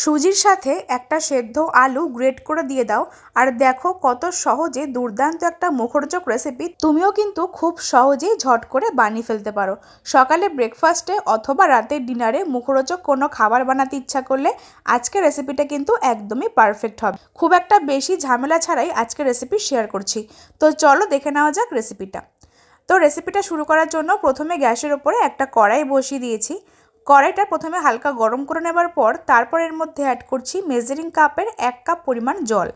সুজির সাথে একটা সেদ্ধ আলু গ্রেট করে দিয়ে দাও আর দেখো কত সহজে দুর্দান্ত একটা মুখরোচক রেসিপি তুমিও কিন্তু খুব সহজেই ঝট করে বানিয়ে ফেলতে পারো সকালে ব্রেকফাস্টে অথবা রাতে ডিনারে মুখরোচক কোনো খাবার বানাতে ইচ্ছা করলে আজকে রেসিপিটা কিন্তু একদমই পারফেক্ট হবে খুব একটা বেশি ঝামেলা ছাড়াই আজকে রেসিপি শেয়ার করছি তো চলো দেখে নেওয়া যাক রেসিপিটা তো রেসিপিটা শুরু করার জন্য প্রথমে গ্যাসের ওপরে একটা কড়াই বসিয়ে দিয়েছি কড়াইটা প্রথমে হালকা গরম করে নেবার পর তারপর এর মধ্যে অ্যাড করছি মেজারিং কাপের এক কাপ পরিমাণ জল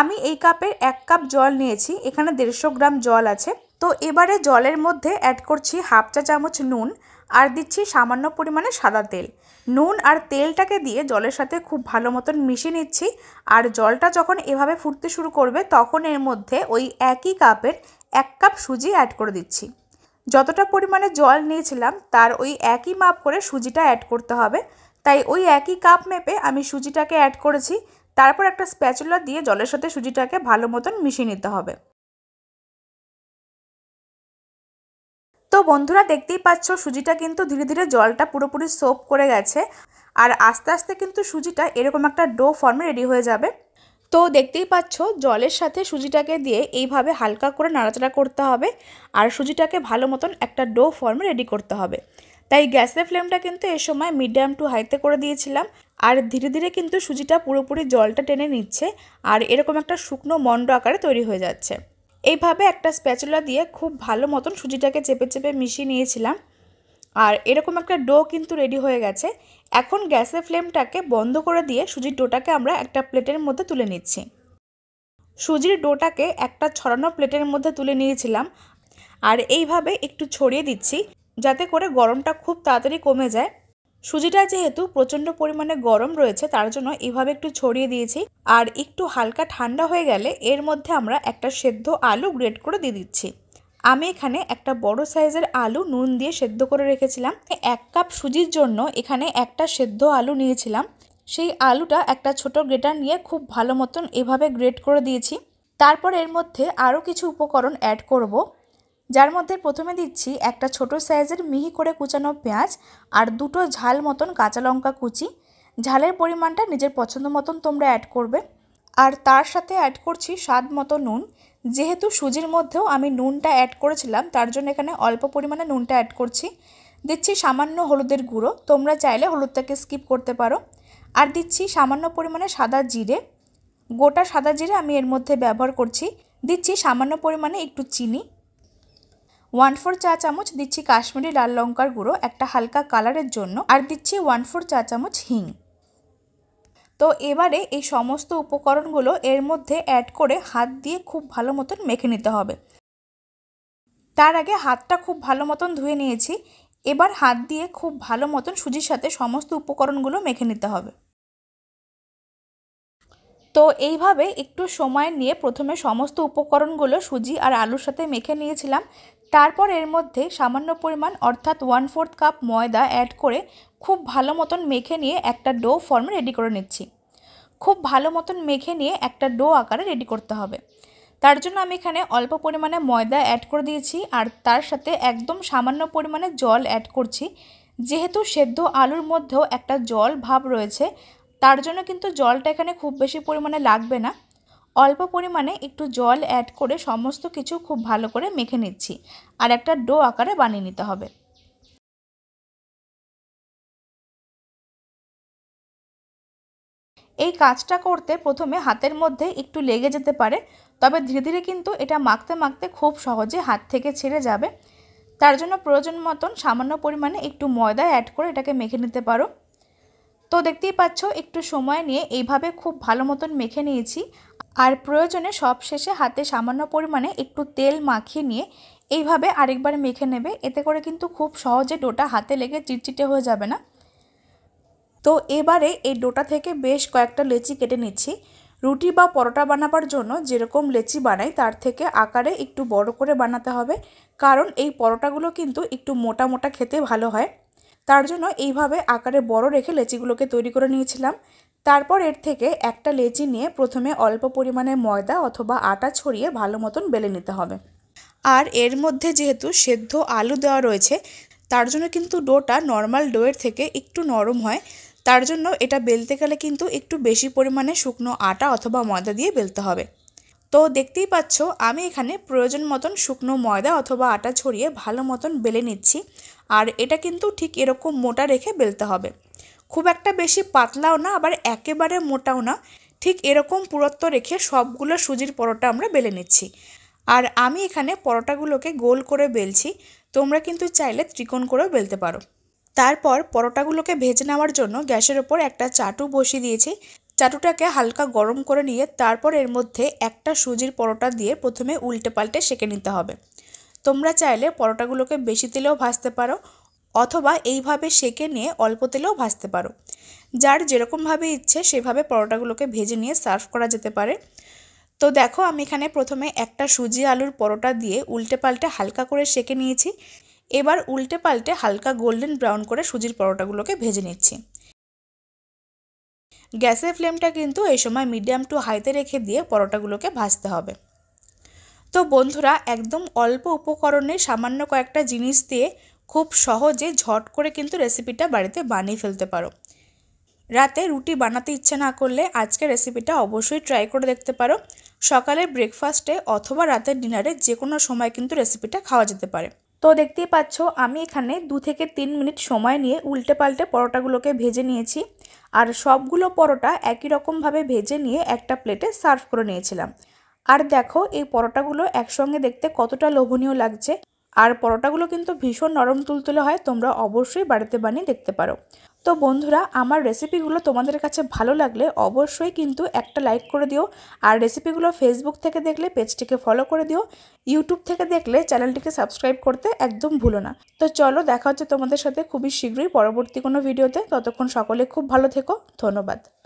আমি এই কাপের এক কাপ জল নিয়েছি এখানে দেড়শো গ্রাম জল আছে তো এবারে জলের মধ্যে অ্যাড করছি হাফ চা চামচ নুন আর দিচ্ছি সামান্য পরিমাণে সাদা তেল নুন আর তেলটাকে দিয়ে জলের সাথে খুব ভালো মতন মিশিয়ে নিচ্ছি আর জলটা যখন এভাবে ফুটতে শুরু করবে তখন এর মধ্যে ওই একই কাপের এক কাপ সুজি অ্যাড করে দিচ্ছি যতটা পরিমাণে জল নিয়েছিলাম তার ওই একই মাপ করে সুজিটা অ্যাড করতে হবে তাই ওই একই কাপ মেপে আমি সুজিটাকে অ্যাড করেছি তারপর একটা স্প্যাচুলা দিয়ে জলের সাথে সুজিটাকে ভালো মতন মিশিয়ে নিতে হবে তো বন্ধুরা দেখতেই পাচ্ছ সুজিটা কিন্তু ধীরে ধীরে জলটা পুরোপুরি সোপ করে গেছে আর আস্তে আস্তে কিন্তু সুজিটা এরকম একটা ডো ফর্মে রেডি হয়ে যাবে তো দেখতেই পাচ্ছ জলের সাথে সুজিটাকে দিয়ে এইভাবে হালকা করে নাড়াচাড়া করতে হবে আর সুজিটাকে ভালো মতন একটা ডো ফর্মে রেডি করতে হবে তাই গ্যাসের ফ্লেমটা কিন্তু এ সময় মিডিয়াম টু হাইতে করে দিয়েছিলাম আর ধীরে ধীরে কিন্তু সুজিটা পুরোপুরি জলটা টেনে নিচ্ছে আর এরকম একটা শুকনো মন্ড আকারে তৈরি হয়ে যাচ্ছে এইভাবে একটা স্প্যাচুলা দিয়ে খুব ভালো মতন সুজিটাকে চেপে চেপে মিশিয়ে নিয়েছিলাম আর এরকম একটা ডো কিন্তু রেডি হয়ে গেছে এখন গ্যাসের ফ্লেমটাকে বন্ধ করে দিয়ে সুজির ডোটাকে আমরা একটা প্লেটের মধ্যে তুলে নিচ্ছি সুজির ডোটাকে একটা ছড়ানো প্লেটের মধ্যে তুলে নিয়েছিলাম আর এইভাবে একটু ছড়িয়ে দিচ্ছি যাতে করে গরমটা খুব তাড়াতাড়ি কমে যায় সুজিটা যেহেতু প্রচণ্ড পরিমাণে গরম রয়েছে তার জন্য এইভাবে একটু ছড়িয়ে দিয়েছি আর একটু হালকা ঠান্ডা হয়ে গেলে এর মধ্যে আমরা একটা সেদ্ধ আলু গ্রেড করে দিয়ে দিচ্ছি আমি এখানে একটা বড় সাইজের আলু নুন দিয়ে সেদ্ধ করে রেখেছিলাম এক কাপ সুজির জন্য এখানে একটা সেদ্ধ আলু নিয়েছিলাম সেই আলুটা একটা ছোট গ্রেটার নিয়ে খুব ভালো মতন এভাবে গ্রেট করে দিয়েছি তারপর এর মধ্যে আরও কিছু উপকরণ অ্যাড করব যার মধ্যে প্রথমে দিচ্ছি একটা ছোট সাইজের মিহি করে কুচানো পেঁয়াজ আর দুটো ঝাল মতন কাঁচা লঙ্কা কুচি ঝালের পরিমাণটা নিজের পছন্দ মতন তোমরা অ্যাড করবে আর তার সাথে অ্যাড করছি স্বাদ মতো নুন যেহেতু সুজির মধ্যেও আমি নুনটা অ্যাড করেছিলাম তার জন্য এখানে অল্প পরিমাণে নুনটা অ্যাড করছি দিচ্ছি সামান্য হলুদের গুঁড়ো তোমরা চাইলে হলুদটাকে স্কিপ করতে পারো আর দিচ্ছি সামান্য পরিমাণে সাদা জিরে গোটা সাদা জিরে আমি এর মধ্যে ব্যবহার করছি দিচ্ছি সামান্য পরিমাণে একটু চিনি ওয়ান ফোর চা চামচ দিচ্ছি কাশ্মীরি লাল লঙ্কার গুঁড়ো একটা হালকা কালারের জন্য আর দিচ্ছি ওয়ান ফোর চা চামচ হিং তো এবারে এই সমস্ত উপকরণগুলো এর মধ্যে অ্যাড করে হাত দিয়ে খুব ভালো মতন মেখে নিতে হবে তার আগে হাতটা খুব ভালো মতন ধুয়ে নিয়েছি এবার হাত দিয়ে খুব ভালো মতন সুজির সাথে সমস্ত উপকরণগুলো মেখে নিতে হবে তো এইভাবে একটু সময় নিয়ে প্রথমে সমস্ত উপকরণগুলো সুজি আর আলুর সাথে মেখে নিয়েছিলাম তারপর এর মধ্যে সামান্য পরিমাণ অর্থাৎ ওয়ান ফোর্থ কাপ ময়দা অ্যাড করে খুব ভালো মতন মেখে নিয়ে একটা ডো ফর্মে রেডি করে নিচ্ছি খুব ভালো মতন মেখে নিয়ে একটা ডো আকারে রেডি করতে হবে তার জন্য আমি এখানে অল্প পরিমাণে ময়দা অ্যাড করে দিয়েছি আর তার সাথে একদম সামান্য পরিমাণে জল অ্যাড করছি যেহেতু সেদ্ধ আলুর মধ্যেও একটা জল ভাব রয়েছে তার জন্য কিন্তু জলটা এখানে খুব বেশি পরিমাণে লাগবে না অল্প পরিমাণে একটু জল অ্যাড করে সমস্ত কিছু খুব ভালো করে মেখে নিচ্ছি আর একটা ডো আকারে বানিয়ে নিতে হবে এই কাজটা করতে প্রথমে হাতের মধ্যে একটু লেগে যেতে পারে তবে ধীরে ধীরে কিন্তু এটা মাখতে মাখতে খুব সহজে হাত থেকে ছেড়ে যাবে তার জন্য প্রয়োজন মতন সামান্য পরিমাণে একটু ময়দা অ্যাড করে এটাকে মেখে নিতে পারো তো দেখতেই পাচ্ছ একটু সময় নিয়ে এইভাবে খুব ভালো মতন মেখে নিয়েছি আর প্রয়োজনে সব শেষে হাতে সামান্য পরিমাণে একটু তেল মাখিয়ে নিয়ে এইভাবে আরেকবার মেখে নেবে এতে করে কিন্তু খুব সহজে ডোটা হাতে লেগে চিটচিটে হয়ে যাবে না তো এবারে এই ডোটা থেকে বেশ কয়েকটা লেচি কেটে নিচ্ছি রুটি বা পরোটা বানাবার জন্য যেরকম লেচি বানাই তার থেকে আকারে একটু বড় করে বানাতে হবে কারণ এই পরোটাগুলো কিন্তু একটু মোটা মোটা খেতে ভালো হয় তার জন্য এইভাবে আকারে বড় রেখে লেচিগুলোকে তৈরি করে নিয়েছিলাম তারপর এর থেকে একটা লেচি নিয়ে প্রথমে অল্প পরিমাণে ময়দা অথবা আটা ছড়িয়ে ভালো মতন বেলে নিতে হবে আর এর মধ্যে যেহেতু সেদ্ধ আলু দেওয়া রয়েছে তার জন্য কিন্তু ডোটা নর্মাল ডোয়ের থেকে একটু নরম হয় তার জন্য এটা বেলতে গেলে কিন্তু একটু বেশি পরিমাণে শুকনো আটা অথবা ময়দা দিয়ে বেলতে হবে তো দেখতেই পাচ্ছ আমি এখানে প্রয়োজন মতন শুকনো ময়দা অথবা আটা ছড়িয়ে ভালো মতন বেলে নিচ্ছি আর এটা কিন্তু ঠিক এরকম মোটা রেখে বেলতে হবে খুব একটা বেশি পাতলাও না আবার একেবারে মোটাও না ঠিক এরকম পুরত্ব রেখে সবগুলো সুজির পরোটা আমরা বেলে নিচ্ছি আর আমি এখানে পরোটাগুলোকে গোল করে বেলছি তোমরা কিন্তু চাইলে ত্রিকোণ করেও বেলতে পারো তারপর পরোটাগুলোকে ভেজে নেওয়ার জন্য গ্যাসের ওপর একটা চাটু বসিয়ে দিয়েছি চাটুটাকে হালকা গরম করে নিয়ে তারপর এর মধ্যে একটা সুজির পরোটা দিয়ে প্রথমে উল্টে পাল্টে সেঁকে নিতে হবে তোমরা চাইলে পরোটাগুলোকে বেশি তেলেও ভাজতে পারো অথবা এইভাবে সেঁকে নিয়ে অল্প তেলেও ভাজতে পারো যার যেরকমভাবে ইচ্ছে সেভাবে পরোটাগুলোকে ভেজে নিয়ে সার্ভ করা যেতে পারে তো দেখো আমি এখানে প্রথমে একটা সুজি আলুর পরোটা দিয়ে উল্টে পাল্টে হালকা করে সেঁকে নিয়েছি এবার উল্টে পাল্টে হালকা গোল্ডেন ব্রাউন করে সুজির পরোটাগুলোকে ভেজে নিচ্ছি গ্যাসের ফ্লেমটা কিন্তু এই সময় মিডিয়াম টু হাইতে রেখে দিয়ে পরোটাগুলোকে ভাজতে হবে তো বন্ধুরা একদম অল্প উপকরণে সামান্য কয়েকটা জিনিস দিয়ে খুব সহজে ঝট করে কিন্তু রেসিপিটা বাড়িতে বানিয়ে ফেলতে পারো রাতে রুটি বানাতে ইচ্ছে না করলে আজকে রেসিপিটা অবশ্যই ট্রাই করে দেখতে পারো সকালে ব্রেকফাস্টে অথবা রাতের ডিনারে যে কোনো সময় কিন্তু রেসিপিটা খাওয়া যেতে পারে তো দেখতেই পাচ্ছ আমি এখানে দু থেকে তিন মিনিট সময় নিয়ে উল্টে পাল্টে পরোটাগুলোকে ভেজে নিয়েছি আর সবগুলো পরোটা একই রকমভাবে ভেজে নিয়ে একটা প্লেটে সার্ভ করে নিয়েছিলাম আর দেখো এই পরোটাগুলো একসঙ্গে দেখতে কতটা লোভনীয় লাগছে আর পরোটাগুলো কিন্তু ভীষণ নরম তুলতুলে হয় তোমরা অবশ্যই বাড়িতে বানিয়ে দেখতে পারো তো বন্ধুরা আমার রেসিপিগুলো তোমাদের কাছে ভালো লাগলে অবশ্যই কিন্তু একটা লাইক করে দিও আর রেসিপিগুলো ফেসবুক থেকে দেখলে পেজটিকে ফলো করে দিও ইউটিউব থেকে দেখলে চ্যানেলটিকে সাবস্ক্রাইব করতে একদম ভুলো না তো চলো দেখা হচ্ছে তোমাদের সাথে খুবই শীঘ্রই পরবর্তী কোনো ভিডিওতে ততক্ষণ সকলে খুব ভালো থেকো ধন্যবাদ